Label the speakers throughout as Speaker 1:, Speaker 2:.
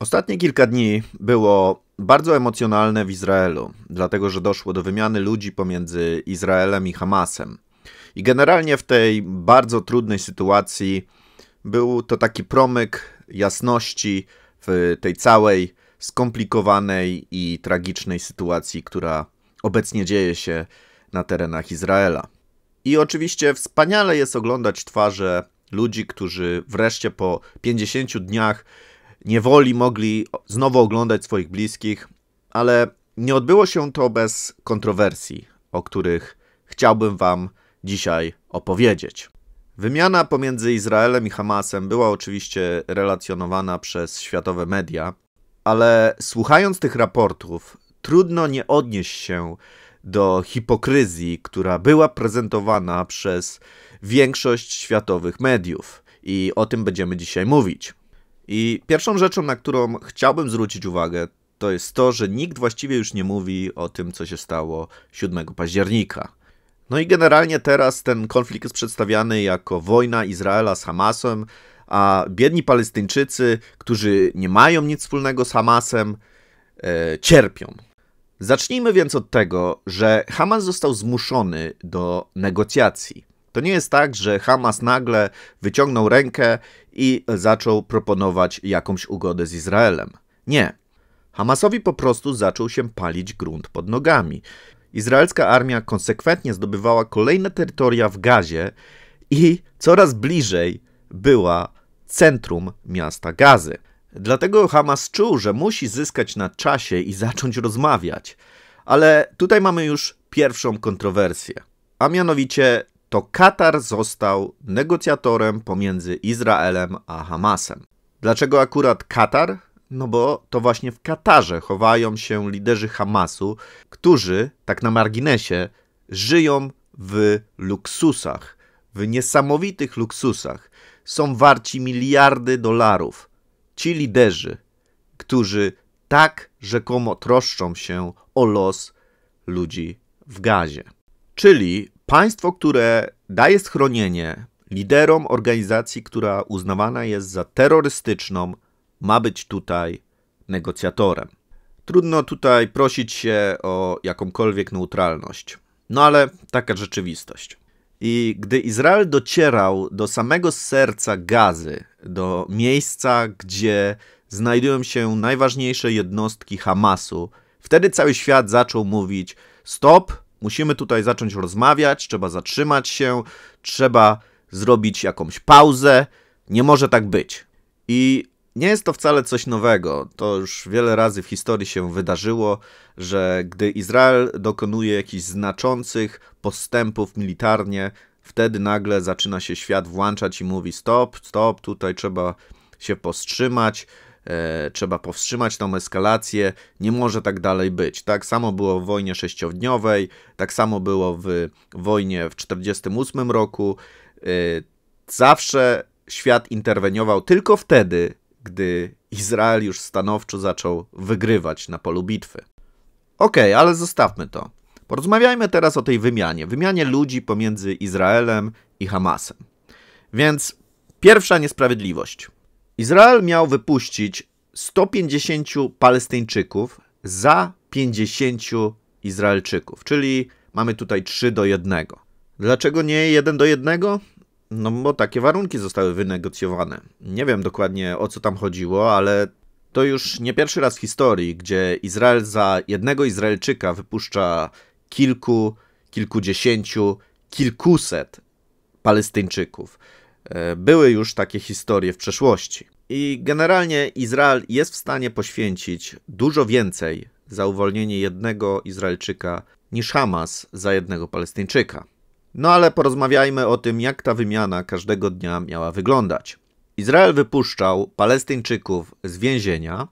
Speaker 1: Ostatnie kilka dni było bardzo emocjonalne w Izraelu, dlatego że doszło do wymiany ludzi pomiędzy Izraelem i Hamasem. I generalnie w tej bardzo trudnej sytuacji był to taki promyk jasności w tej całej skomplikowanej i tragicznej sytuacji, która obecnie dzieje się na terenach Izraela. I oczywiście wspaniale jest oglądać twarze ludzi, którzy wreszcie po 50 dniach niewoli mogli znowu oglądać swoich bliskich, ale nie odbyło się to bez kontrowersji, o których chciałbym Wam dzisiaj opowiedzieć. Wymiana pomiędzy Izraelem i Hamasem była oczywiście relacjonowana przez światowe media, ale słuchając tych raportów, trudno nie odnieść się do hipokryzji, która była prezentowana przez większość światowych mediów. I o tym będziemy dzisiaj mówić. I pierwszą rzeczą, na którą chciałbym zwrócić uwagę, to jest to, że nikt właściwie już nie mówi o tym, co się stało 7 października. No i generalnie teraz ten konflikt jest przedstawiany jako wojna Izraela z Hamasem, a biedni Palestyńczycy, którzy nie mają nic wspólnego z Hamasem, e, cierpią. Zacznijmy więc od tego, że Hamas został zmuszony do negocjacji. To nie jest tak, że Hamas nagle wyciągnął rękę i zaczął proponować jakąś ugodę z Izraelem. Nie. Hamasowi po prostu zaczął się palić grunt pod nogami. Izraelska armia konsekwentnie zdobywała kolejne terytoria w Gazie i coraz bliżej była centrum miasta Gazy. Dlatego Hamas czuł, że musi zyskać na czasie i zacząć rozmawiać. Ale tutaj mamy już pierwszą kontrowersję, a mianowicie to Katar został negocjatorem pomiędzy Izraelem a Hamasem. Dlaczego akurat Katar? No bo to właśnie w Katarze chowają się liderzy Hamasu, którzy, tak na marginesie, żyją w luksusach, w niesamowitych luksusach. Są warci miliardy dolarów. Ci liderzy, którzy tak rzekomo troszczą się o los ludzi w gazie. Czyli Państwo, które daje schronienie liderom organizacji, która uznawana jest za terrorystyczną, ma być tutaj negocjatorem. Trudno tutaj prosić się o jakąkolwiek neutralność. No ale taka rzeczywistość. I gdy Izrael docierał do samego serca Gazy, do miejsca, gdzie znajdują się najważniejsze jednostki Hamasu, wtedy cały świat zaczął mówić: stop, Musimy tutaj zacząć rozmawiać, trzeba zatrzymać się, trzeba zrobić jakąś pauzę. Nie może tak być. I nie jest to wcale coś nowego. To już wiele razy w historii się wydarzyło, że gdy Izrael dokonuje jakichś znaczących postępów militarnie, wtedy nagle zaczyna się świat włączać i mówi: stop, stop, tutaj trzeba się powstrzymać, e, trzeba powstrzymać tą eskalację, nie może tak dalej być. Tak samo było w wojnie sześciodniowej, tak samo było w wojnie w 1948 roku. E, zawsze świat interweniował tylko wtedy, gdy Izrael już stanowczo zaczął wygrywać na polu bitwy. Okej, okay, ale zostawmy to. Porozmawiajmy teraz o tej wymianie, wymianie ludzi pomiędzy Izraelem i Hamasem. Więc pierwsza niesprawiedliwość. Izrael miał wypuścić 150 Palestyńczyków za 50 Izraelczyków, czyli mamy tutaj 3 do 1. Dlaczego nie 1 do 1? No bo takie warunki zostały wynegocjowane. Nie wiem dokładnie o co tam chodziło, ale to już nie pierwszy raz w historii, gdzie Izrael za jednego Izraelczyka wypuszcza kilku, kilkudziesięciu, kilkuset Palestyńczyków. E, były już takie historie w przeszłości. I generalnie Izrael jest w stanie poświęcić dużo więcej za uwolnienie jednego Izraelczyka niż Hamas za jednego Palestyńczyka. No ale porozmawiajmy o tym, jak ta wymiana każdego dnia miała wyglądać. Izrael wypuszczał Palestyńczyków z więzienia,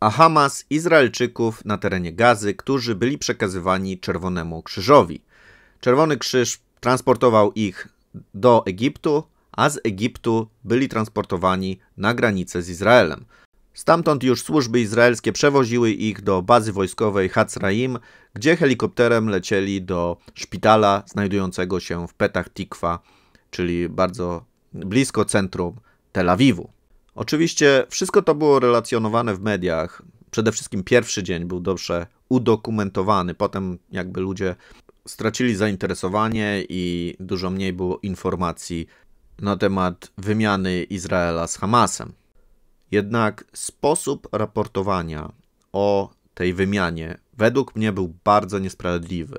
Speaker 1: a Hamas Izraelczyków na terenie Gazy, którzy byli przekazywani Czerwonemu Krzyżowi. Czerwony Krzyż transportował ich do Egiptu, a z Egiptu byli transportowani na granicę z Izraelem. Stamtąd już służby izraelskie przewoziły ich do bazy wojskowej Hatzraim, gdzie helikopterem lecieli do szpitala znajdującego się w Petach Tikwa, czyli bardzo blisko centrum Tel Awiwu. Oczywiście wszystko to było relacjonowane w mediach. Przede wszystkim pierwszy dzień był dobrze udokumentowany, potem jakby ludzie stracili zainteresowanie i dużo mniej było informacji na temat wymiany Izraela z Hamasem. Jednak sposób raportowania o tej wymianie według mnie był bardzo niesprawiedliwy.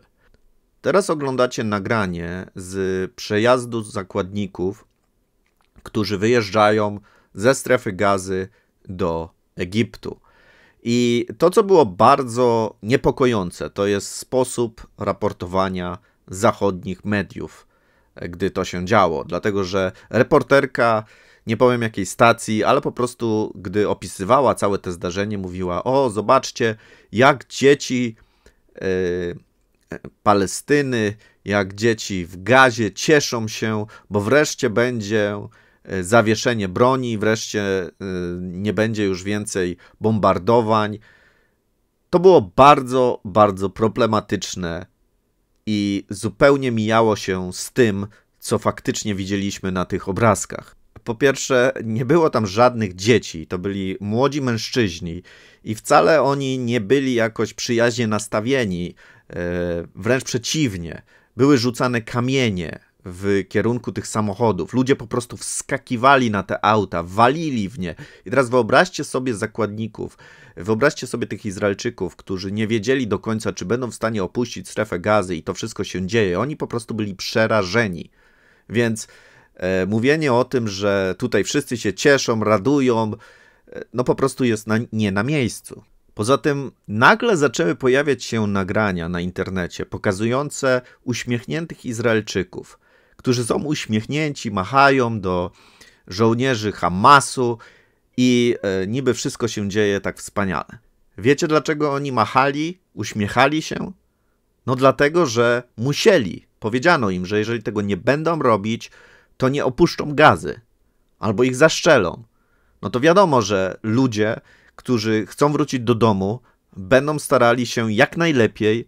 Speaker 1: Teraz oglądacie nagranie z przejazdu zakładników, którzy wyjeżdżają ze strefy gazy do Egiptu. I to, co było bardzo niepokojące, to jest sposób raportowania zachodnich mediów gdy to się działo, dlatego że reporterka nie powiem jakiej stacji, ale po prostu gdy opisywała całe te zdarzenie, mówiła: O, zobaczcie, jak dzieci e, Palestyny, jak dzieci w gazie cieszą się, bo wreszcie będzie e, zawieszenie broni, wreszcie e, nie będzie już więcej bombardowań. To było bardzo, bardzo problematyczne i zupełnie mijało się z tym, co faktycznie widzieliśmy na tych obrazkach. Po pierwsze, nie było tam żadnych dzieci, to byli młodzi mężczyźni i wcale oni nie byli jakoś przyjaźnie nastawieni, e, wręcz przeciwnie. Były rzucane kamienie, w kierunku tych samochodów. Ludzie po prostu wskakiwali na te auta, walili w nie. I teraz wyobraźcie sobie zakładników, wyobraźcie sobie tych Izraelczyków, którzy nie wiedzieli do końca, czy będą w stanie opuścić strefę gazy i to wszystko się dzieje. Oni po prostu byli przerażeni. Więc e, mówienie o tym, że tutaj wszyscy się cieszą, radują, e, no po prostu jest na, nie na miejscu. Poza tym nagle zaczęły pojawiać się nagrania na internecie pokazujące uśmiechniętych Izraelczyków, którzy są uśmiechnięci, machają do żołnierzy Hamasu i e, niby wszystko się dzieje tak wspaniale. Wiecie dlaczego oni machali, uśmiechali się? No dlatego, że musieli. Powiedziano im, że jeżeli tego nie będą robić, to nie opuszczą gazy albo ich zaszczelą. No to wiadomo, że ludzie, którzy chcą wrócić do domu, będą starali się jak najlepiej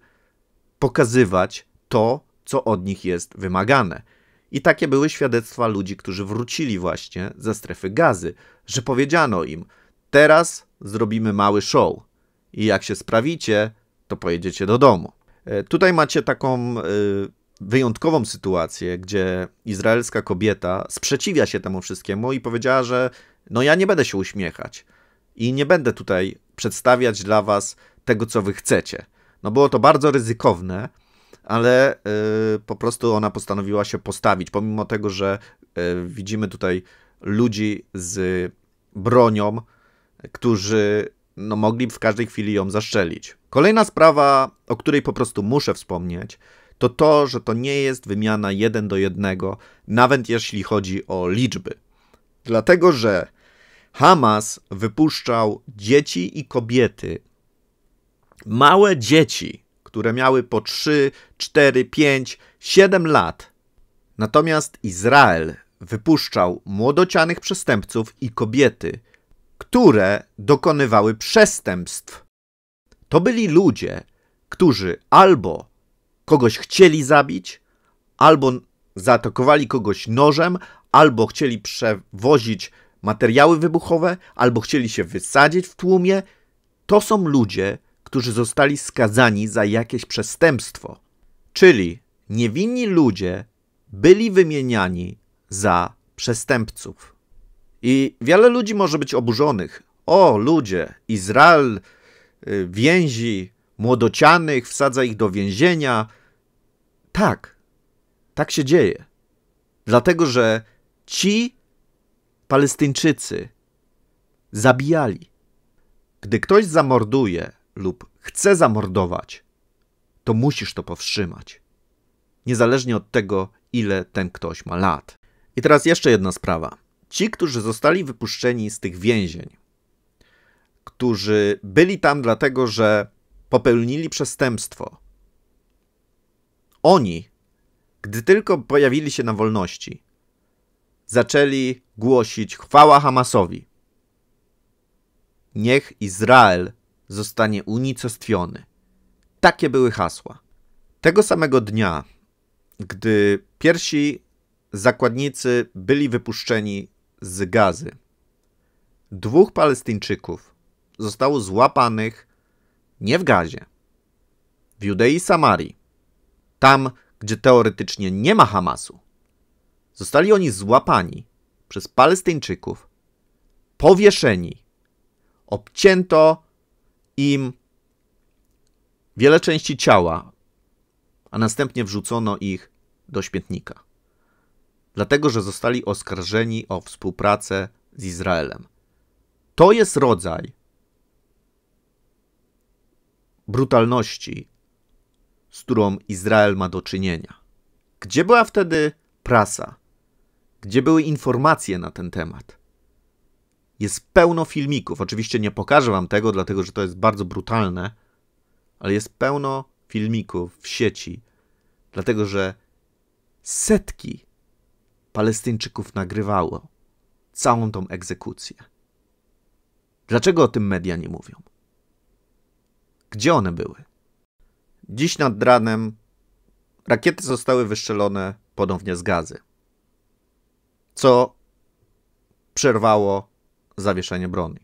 Speaker 1: pokazywać to, co od nich jest wymagane. I takie były świadectwa ludzi, którzy wrócili właśnie ze strefy gazy, że powiedziano im: Teraz zrobimy mały show, i jak się sprawicie, to pojedziecie do domu. E, tutaj macie taką e, wyjątkową sytuację, gdzie izraelska kobieta sprzeciwia się temu wszystkiemu i powiedziała, że no ja nie będę się uśmiechać i nie będę tutaj przedstawiać dla was tego, co wy chcecie. No było to bardzo ryzykowne, ale y, po prostu ona postanowiła się postawić, pomimo tego, że y, widzimy tutaj ludzi z bronią, którzy no, mogli w każdej chwili ją zaszczelić. Kolejna sprawa, o której po prostu muszę wspomnieć, to to, że to nie jest wymiana jeden do jednego, nawet jeśli chodzi o liczby. Dlatego, że Hamas wypuszczał dzieci i kobiety, małe dzieci które miały po 3, 4, 5, 7 lat. Natomiast Izrael wypuszczał młodocianych przestępców i kobiety, które dokonywały przestępstw. To byli ludzie, którzy albo kogoś chcieli zabić, albo zaatakowali kogoś nożem, albo chcieli przewozić materiały wybuchowe, albo chcieli się wysadzić w tłumie. To są ludzie, którzy zostali skazani za jakieś przestępstwo. Czyli niewinni ludzie byli wymieniani za przestępców. I wiele ludzi może być oburzonych. O, ludzie, Izrael y, więzi młodocianych, wsadza ich do więzienia. Tak, tak się dzieje. Dlatego, że ci Palestyńczycy zabijali. Gdy ktoś zamorduje lub chce zamordować, to musisz to powstrzymać. Niezależnie od tego, ile ten ktoś ma lat. I teraz jeszcze jedna sprawa. Ci, którzy zostali wypuszczeni z tych więzień, którzy byli tam dlatego, że popełnili przestępstwo, oni, gdy tylko pojawili się na wolności, zaczęli głosić chwała Hamasowi. Niech Izrael zostanie unicestwiony. Takie były hasła. Tego samego dnia, gdy pierwsi zakładnicy byli wypuszczeni z gazy, dwóch Palestyńczyków zostało złapanych nie w gazie, w Judei Samarii, tam, gdzie teoretycznie nie ma Hamasu. Zostali oni złapani przez Palestyńczyków, powieszeni, obcięto im wiele części ciała, a następnie wrzucono ich do śmietnika. Dlatego, że zostali oskarżeni o współpracę z Izraelem. To jest rodzaj brutalności, z którą Izrael ma do czynienia. Gdzie była wtedy prasa? Gdzie były informacje na ten temat? Jest pełno filmików. Oczywiście nie pokażę wam tego, dlatego że to jest bardzo brutalne, ale jest pełno filmików w sieci, dlatego że setki Palestyńczyków nagrywało całą tą egzekucję. Dlaczego o tym media nie mówią? Gdzie one były? Dziś nad ranem rakiety zostały wystrzelone ponownie z gazy, co przerwało zawieszenie broni.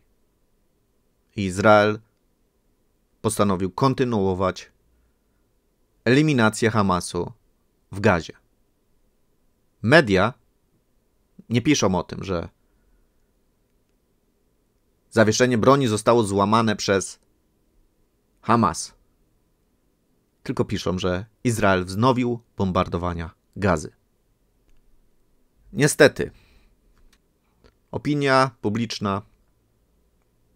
Speaker 1: Izrael postanowił kontynuować eliminację Hamasu w Gazie. Media nie piszą o tym, że zawieszenie broni zostało złamane przez Hamas. Tylko piszą, że Izrael wznowił bombardowania gazy. Niestety, Opinia publiczna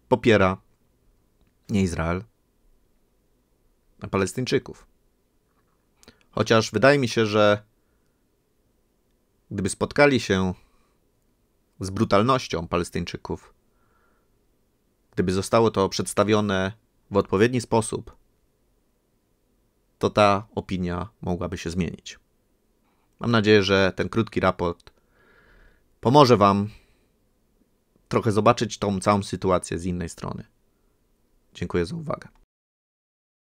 Speaker 1: popiera nie Izrael, a Palestyńczyków. Chociaż wydaje mi się, że gdyby spotkali się z brutalnością Palestyńczyków, gdyby zostało to przedstawione w odpowiedni sposób, to ta opinia mogłaby się zmienić. Mam nadzieję, że ten krótki raport pomoże Wam trochę zobaczyć tą całą sytuację z innej strony. Dziękuję za uwagę.